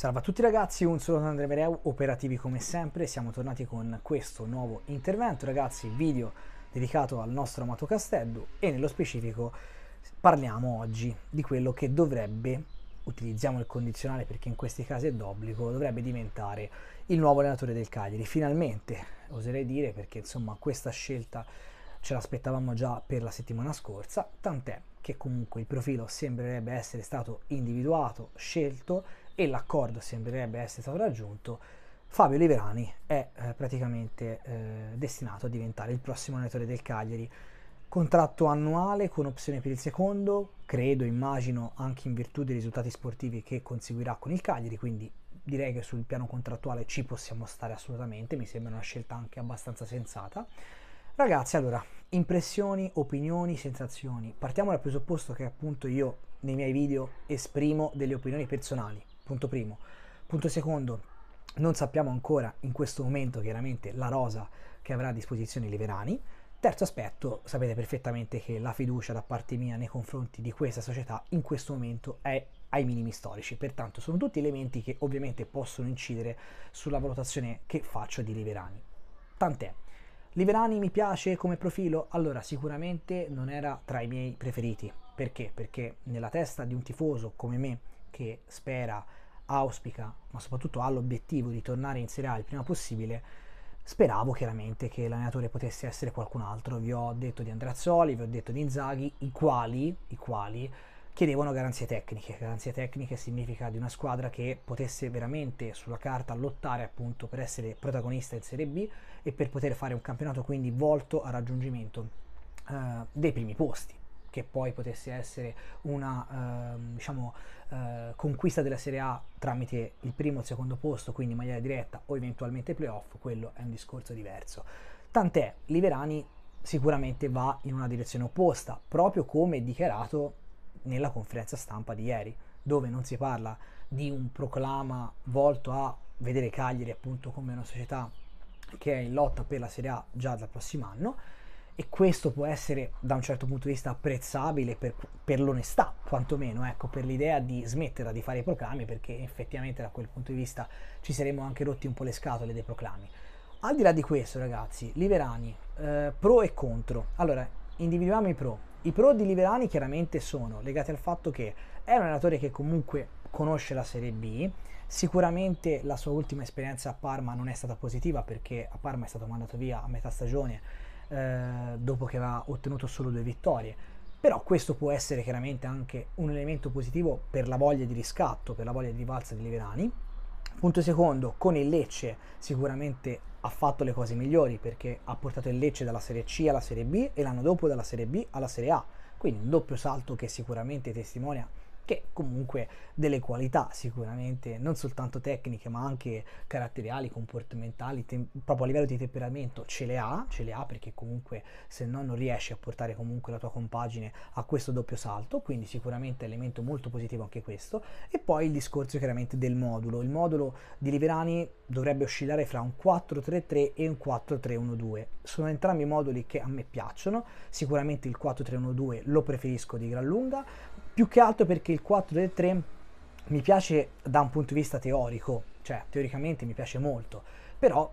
Salve a tutti ragazzi, un saluto da Andrea Mereu, operativi come sempre, siamo tornati con questo nuovo intervento ragazzi, video dedicato al nostro amato Castello e nello specifico parliamo oggi di quello che dovrebbe, utilizziamo il condizionale perché in questi casi è d'obbligo, dovrebbe diventare il nuovo allenatore del Cagliari, finalmente oserei dire perché insomma questa scelta ce l'aspettavamo già per la settimana scorsa, tant'è che comunque il profilo sembrerebbe essere stato individuato, scelto e l'accordo sembrerebbe essere stato raggiunto, Fabio Liverani è eh, praticamente eh, destinato a diventare il prossimo allenatore del Cagliari. Contratto annuale con opzione per il secondo, credo, immagino anche in virtù dei risultati sportivi che conseguirà con il Cagliari, quindi direi che sul piano contrattuale ci possiamo stare assolutamente, mi sembra una scelta anche abbastanza sensata. Ragazzi, allora, impressioni, opinioni, sensazioni. Partiamo dal presupposto che appunto io nei miei video esprimo delle opinioni personali, punto primo. Punto secondo, non sappiamo ancora in questo momento chiaramente la rosa che avrà a disposizione Liverani. Terzo aspetto, sapete perfettamente che la fiducia da parte mia nei confronti di questa società in questo momento è ai minimi storici, pertanto sono tutti elementi che ovviamente possono incidere sulla valutazione che faccio di Liverani. Tant'è. Liverani mi piace come profilo? Allora, sicuramente non era tra i miei preferiti. Perché? Perché nella testa di un tifoso come me che spera, auspica, ma soprattutto ha l'obiettivo di tornare in Serie A il prima possibile, speravo chiaramente che l'allenatore potesse essere qualcun altro. Vi ho detto di Andrazzoli, vi ho detto di Inzaghi, i quali, i quali chiedevano garanzie tecniche. Garanzie tecniche significa di una squadra che potesse veramente sulla carta lottare appunto per essere protagonista in Serie B e per poter fare un campionato quindi volto al raggiungimento eh, dei primi posti che poi potesse essere una ehm, diciamo, eh, conquista della Serie A tramite il primo o il secondo posto, quindi in maniera diretta o eventualmente playoff, quello è un discorso diverso. Tant'è, Liverani sicuramente va in una direzione opposta, proprio come dichiarato nella conferenza stampa di ieri, dove non si parla di un proclama volto a vedere Cagliari appunto come una società che è in lotta per la Serie A già dal prossimo anno, e questo può essere da un certo punto di vista apprezzabile per, per l'onestà, quantomeno, ecco, per l'idea di smetterla di fare i proclami, perché effettivamente da quel punto di vista ci saremmo anche rotti un po' le scatole dei proclami. Al di là di questo, ragazzi, Liverani, eh, pro e contro. Allora, individuiamo i pro. I pro di Liverani chiaramente sono legati al fatto che è un allenatore che comunque conosce la Serie B, sicuramente la sua ultima esperienza a Parma non è stata positiva perché a Parma è stato mandato via a metà stagione eh, dopo che aveva ottenuto solo due vittorie. Però questo può essere chiaramente anche un elemento positivo per la voglia di riscatto, per la voglia di rivalsa di Liverani. Punto secondo, con il Lecce sicuramente ha fatto le cose migliori perché ha portato il Lecce dalla Serie C alla Serie B e l'anno dopo dalla Serie B alla Serie A. Quindi un doppio salto che sicuramente testimonia che comunque delle qualità sicuramente, non soltanto tecniche, ma anche caratteriali, comportamentali, tem- proprio a livello di temperamento ce le ha, ce le ha perché comunque se no non riesci a portare comunque la tua compagine a questo doppio salto, quindi sicuramente elemento molto positivo anche questo. E poi il discorso chiaramente del modulo, il modulo di Liverani dovrebbe oscillare fra un 4-3-3 e un 4-3-1-2. Sono entrambi moduli che a me piacciono, sicuramente il 4-3-1-2 lo preferisco di gran lunga, più che altro perché il 4 del 3 mi piace da un punto di vista teorico, cioè teoricamente mi piace molto, però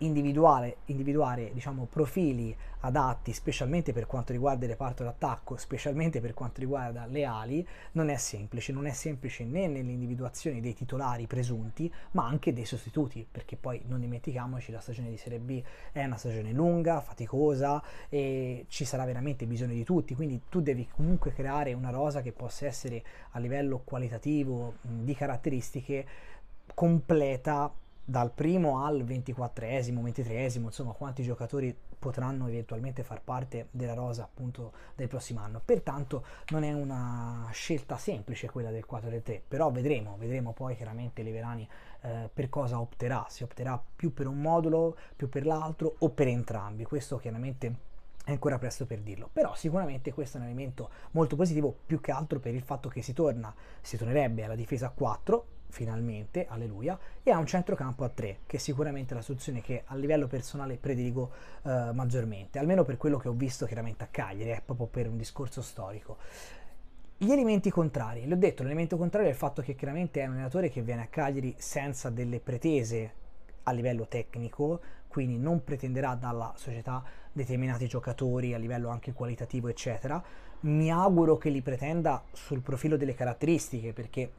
individuare, individuare diciamo, profili adatti, specialmente per quanto riguarda il reparto d'attacco, specialmente per quanto riguarda le ali, non è semplice, non è semplice né nell'individuazione dei titolari presunti, ma anche dei sostituti, perché poi non dimentichiamoci la stagione di Serie B è una stagione lunga, faticosa e ci sarà veramente bisogno di tutti, quindi tu devi comunque creare una rosa che possa essere a livello qualitativo, di caratteristiche, completa dal primo al ventiquattresimo, ventitresimo, insomma quanti giocatori potranno eventualmente far parte della rosa appunto del prossimo anno. Pertanto non è una scelta semplice quella del 4 3, però vedremo, vedremo poi chiaramente Leverani eh, per cosa opterà, se opterà più per un modulo, più per l'altro o per entrambi. Questo chiaramente è ancora presto per dirlo, però sicuramente questo è un elemento molto positivo più che altro per il fatto che si torna, si tornerebbe alla difesa a 4, finalmente, alleluia, e a un centrocampo a 3, che è sicuramente la soluzione che a livello personale prediligo eh, maggiormente, almeno per quello che ho visto chiaramente a Cagliari, è eh, proprio per un discorso storico. Gli elementi contrari, l'ho detto, l'elemento contrario è il fatto che chiaramente è un allenatore che viene a Cagliari senza delle pretese a livello tecnico, quindi non pretenderà dalla società determinati giocatori a livello anche qualitativo, eccetera. Mi auguro che li pretenda sul profilo delle caratteristiche, perché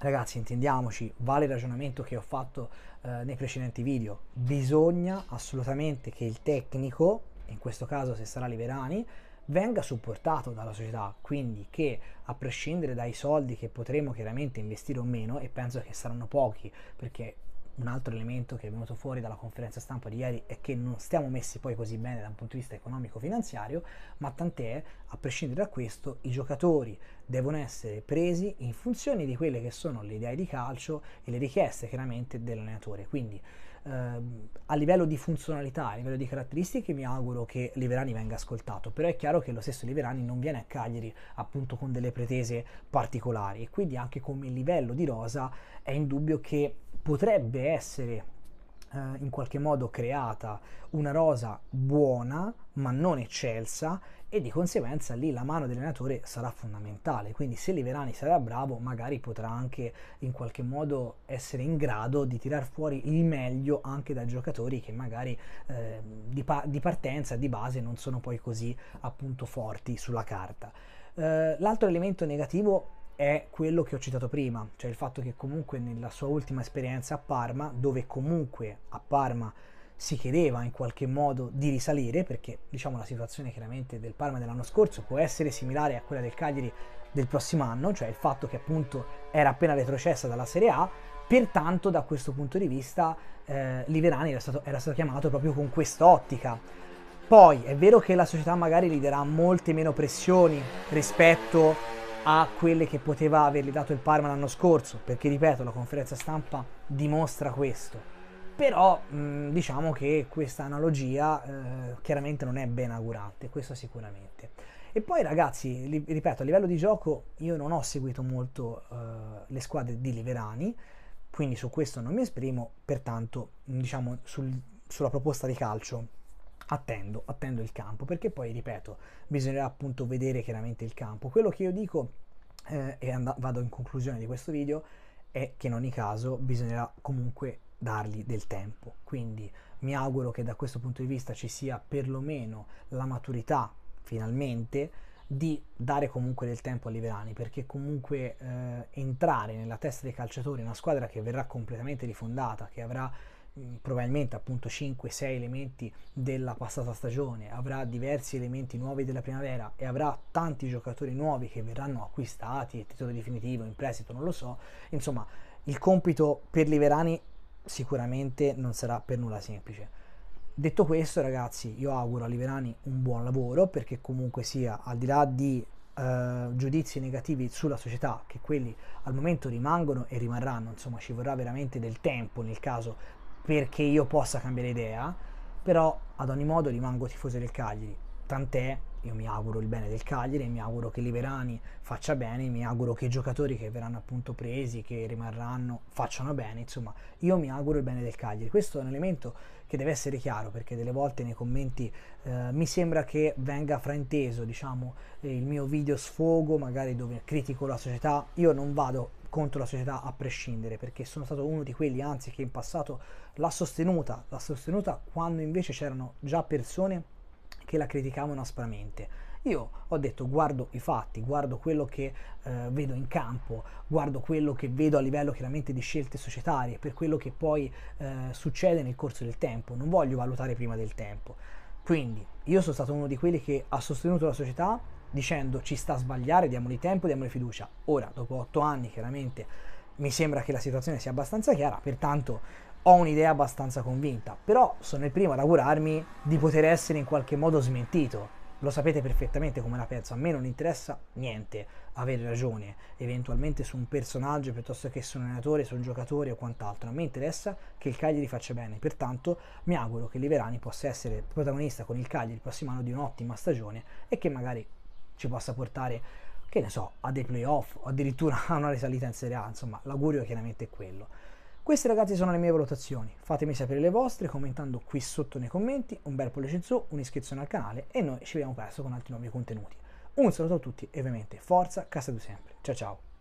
ragazzi, intendiamoci, vale il ragionamento che ho fatto eh, nei precedenti video. Bisogna assolutamente che il tecnico, in questo caso se sarà Liberani, venga supportato dalla società, quindi che a prescindere dai soldi che potremo chiaramente investire o meno, e penso che saranno pochi, perché un altro elemento che è venuto fuori dalla conferenza stampa di ieri è che non stiamo messi poi così bene da un punto di vista economico-finanziario, ma tant'è, a prescindere da questo, i giocatori devono essere presi in funzione di quelle che sono le idee di calcio e le richieste chiaramente dell'allenatore. Quindi ehm, a livello di funzionalità, a livello di caratteristiche mi auguro che Liverani venga ascoltato, però è chiaro che lo stesso Liverani non viene a Cagliari appunto con delle pretese particolari e quindi anche come livello di rosa è indubbio che potrebbe essere eh, in qualche modo creata una rosa buona ma non eccelsa e di conseguenza lì la mano dell'allenatore sarà fondamentale quindi se Liverani sarà bravo magari potrà anche in qualche modo essere in grado di tirar fuori il meglio anche da giocatori che magari eh, di, pa- di partenza di base non sono poi così appunto forti sulla carta eh, l'altro elemento negativo è quello che ho citato prima, cioè il fatto che comunque nella sua ultima esperienza a Parma, dove comunque a Parma si chiedeva in qualche modo di risalire, perché diciamo la situazione chiaramente del Parma dell'anno scorso può essere similare a quella del Cagliari del prossimo anno, cioè il fatto che appunto era appena retrocessa dalla Serie A, pertanto da questo punto di vista eh, Liverani era stato, era stato chiamato proprio con quest'ottica. Poi è vero che la società magari gli darà molte meno pressioni rispetto a quelle che poteva avergli dato il Parma l'anno scorso, perché ripeto, la conferenza stampa dimostra questo. Però mh, diciamo che questa analogia eh, chiaramente non è ben augurante, questo sicuramente. E poi ragazzi, li, ripeto, a livello di gioco io non ho seguito molto eh, le squadre di Liverani, quindi su questo non mi esprimo, pertanto diciamo sul, sulla proposta di calcio attendo, attendo il campo, perché poi, ripeto, bisognerà appunto vedere chiaramente il campo. Quello che io dico, eh, e and- vado in conclusione di questo video, è che in ogni caso bisognerà comunque dargli del tempo. Quindi mi auguro che da questo punto di vista ci sia perlomeno la maturità, finalmente, di dare comunque del tempo a Liverani perché comunque eh, entrare nella testa dei calciatori una squadra che verrà completamente rifondata, che avrà Mm, probabilmente appunto 5-6 elementi della passata stagione, avrà diversi elementi nuovi della primavera e avrà tanti giocatori nuovi che verranno acquistati, titolo definitivo, in prestito, non lo so, insomma il compito per Liverani sicuramente non sarà per nulla semplice. Detto questo ragazzi io auguro a Liverani un buon lavoro perché comunque sia al di là di Uh, giudizi negativi sulla società che quelli al momento rimangono e rimarranno insomma ci vorrà veramente del tempo nel caso perché io possa cambiare idea, però ad ogni modo rimango tifoso del Cagliari, tant'è io mi auguro il bene del Cagliari, mi auguro che Liberani faccia bene, mi auguro che i giocatori che verranno appunto presi, che rimarranno, facciano bene, insomma, io mi auguro il bene del Cagliari. Questo è un elemento che deve essere chiaro perché delle volte nei commenti eh, mi sembra che venga frainteso, diciamo, eh, il mio video sfogo, magari dove critico la società, io non vado contro la società a prescindere, perché sono stato uno di quelli, anzi, che in passato l'ha sostenuta, l'ha sostenuta quando invece c'erano già persone che la criticavano aspramente. Io ho detto guardo i fatti, guardo quello che eh, vedo in campo, guardo quello che vedo a livello chiaramente di scelte societarie, per quello che poi eh, succede nel corso del tempo, non voglio valutare prima del tempo. Quindi io sono stato uno di quelli che ha sostenuto la società dicendo ci sta a sbagliare, diamogli tempo, diamogli fiducia. Ora, dopo otto anni, chiaramente mi sembra che la situazione sia abbastanza chiara, pertanto ho un'idea abbastanza convinta, però sono il primo ad augurarmi di poter essere in qualche modo smentito. Lo sapete perfettamente come la penso, a me non interessa niente avere ragione, eventualmente su un personaggio piuttosto che su un allenatore, su un giocatore o quant'altro, a me interessa che il Cagliari faccia bene, pertanto mi auguro che Liverani possa essere protagonista con il Cagliari il prossimo anno di un'ottima stagione e che magari ci possa portare, che ne so, a dei playoff o addirittura a una risalita in Serie A, insomma l'augurio è chiaramente quello. Queste ragazzi sono le mie valutazioni, fatemi sapere le vostre commentando qui sotto nei commenti, un bel pollice in su, un'iscrizione al canale e noi ci vediamo presto con altri nuovi contenuti. Un saluto a tutti e ovviamente forza, casa di sempre, ciao ciao!